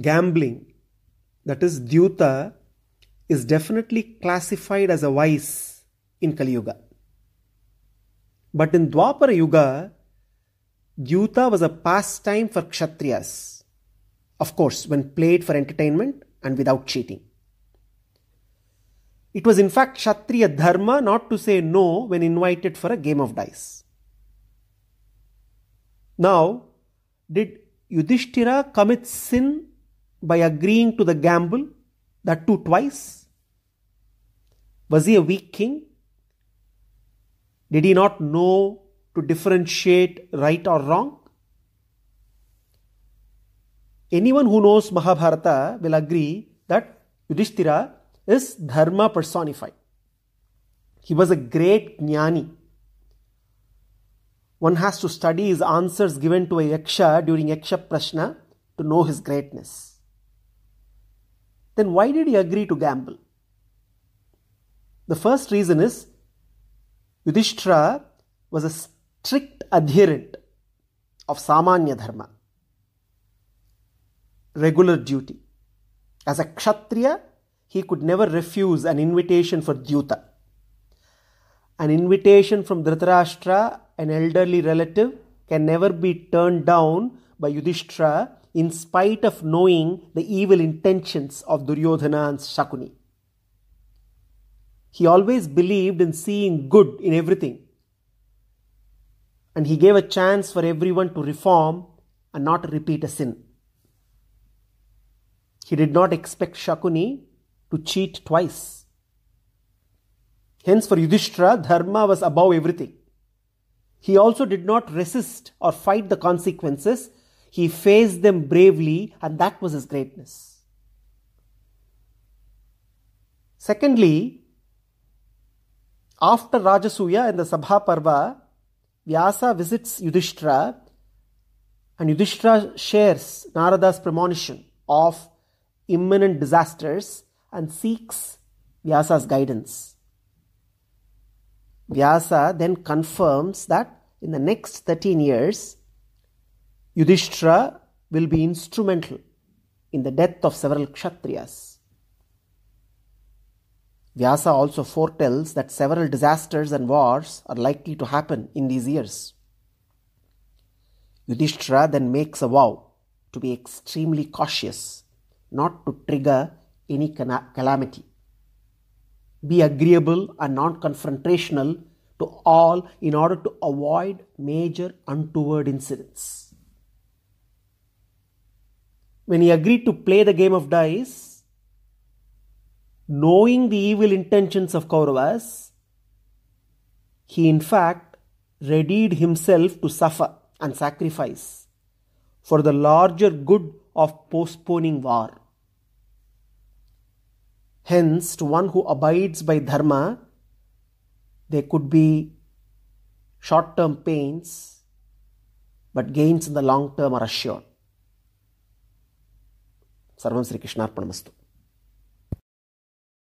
gambling, that is dhyuta, is definitely classified as a vice in Kali Yuga. But in Dwapara Yuga, Dhyuta was a pastime for Kshatriyas. Of course, when played for entertainment and without cheating. It was in fact Kshatriya dharma not to say no when invited for a game of dice. Now, did Yudhishthira commit sin by agreeing to the gamble that too twice? Was he a weak king? Did he not know to differentiate right or wrong? Anyone who knows Mahabharata will agree that Yudhishthira is Dharma personified. He was a great jnani. One has to study his answers given to a yaksha during yaksha prashna to know his greatness then why did he agree to gamble? The first reason is Yudhishthira was a strict adherent of Samanya Dharma, regular duty. As a Kshatriya, he could never refuse an invitation for Dyuta. An invitation from Dhritarashtra, an elderly relative, can never be turned down by Yudhishthira in spite of knowing the evil intentions of Duryodhana and Shakuni. He always believed in seeing good in everything. And he gave a chance for everyone to reform and not repeat a sin. He did not expect Shakuni to cheat twice. Hence, for Yudhishthira, dharma was above everything. He also did not resist or fight the consequences he faced them bravely, and that was his greatness. Secondly, after Rajasuya and the Sabha Parva, Vyasa visits Yudhishthira and Yudhishthira shares Narada's premonition of imminent disasters and seeks Vyasa's guidance. Vyasa then confirms that in the next 13 years, Yudhishthira will be instrumental in the death of several Kshatriyas. Vyasa also foretells that several disasters and wars are likely to happen in these years. Yudhishthira then makes a vow to be extremely cautious, not to trigger any calamity. Be agreeable and non confrontational to all in order to avoid major untoward incidents when he agreed to play the game of dice, knowing the evil intentions of Kauravas, he in fact readied himself to suffer and sacrifice for the larger good of postponing war. Hence, to one who abides by dharma, there could be short term pains, but gains in the long term are assured. సర్వం శ్రీకృష్ణార్పణమస్తు